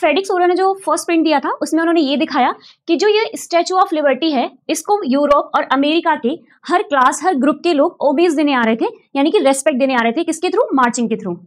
phrenic सोरा ने जो first print दिया था उसमें उन्होंने ये दिखाया कि जो ये स्टैचू ऑफ लिबर्टी है इसको यूरोप और अमेरिका के हर क्लास हर ग्रुप के लोग ओबेज देने आ रहे थे यानी कि रेस्पेक्ट देने आ रहे थे किसके थ्रू मार्चिंग के थ्रू